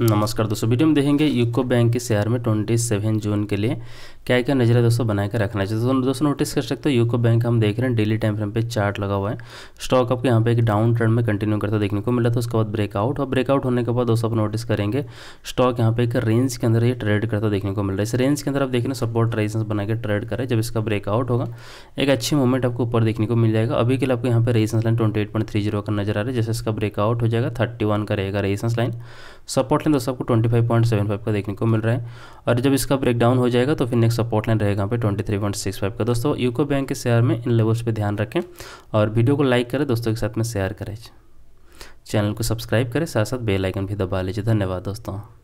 नमस्कार दोस्तों वीडियो में देखेंगे यूको बैंक के शेयर में 27 जून के लिए क्या क्या नजर है दोस्तों बनाए रखना चाहिए दोस्तों दोस्तों नोटिस कर सकते हो यूको बैंक हम देख रहे हैं डेली टाइम फ्रेम पे चार्ट लगा हुआ है स्टॉक आपको यहाँ पे एक डाउन ट्रेंड में कंटिन्यू करता देखने को मिला था उसके बाद ब्रेकआउट और ब्रेकआउट होने के बाद दोस्तों आप नोटिस करेंगे स्टॉक यहाँ पे एक रेंज के अंदर ये ट्रेड करता देखने को मिल रहा है इस रेंज के अंदर आप देख रहे सपोर्ट रेजेंस बना के ट्रेड करें जब इसका ब्रेकआउट होगा एक अच्छी मूवमेंट आपको ऊपर देखने को मिल जाएगा अभी के लिए आपको यहाँ पे रेजेंस लाइन ट्वेंटी का नजर आ रहा है जैसे इसका ब्रेकआउट हो जाएगा थर्टी का रहेगा resistance line support support line दोस्तों आपको 25.75 का देखने को मिल रहा है और जब इसका ब्रेकडाउन हो जाएगा तो फिर नेक्स्ट सपोर्ट लाइन रहेगा पे 23.65 का दोस्तों यूको बैंक के शेयर में इन लेवल्स पे ध्यान रखें और वीडियो को लाइक करें दोस्तों के साथ में शेयर करें चैनल को सब्सक्राइब करें साथ साथ बेल आइकन भी दबा लीजिए धन्यवाद दोस्तों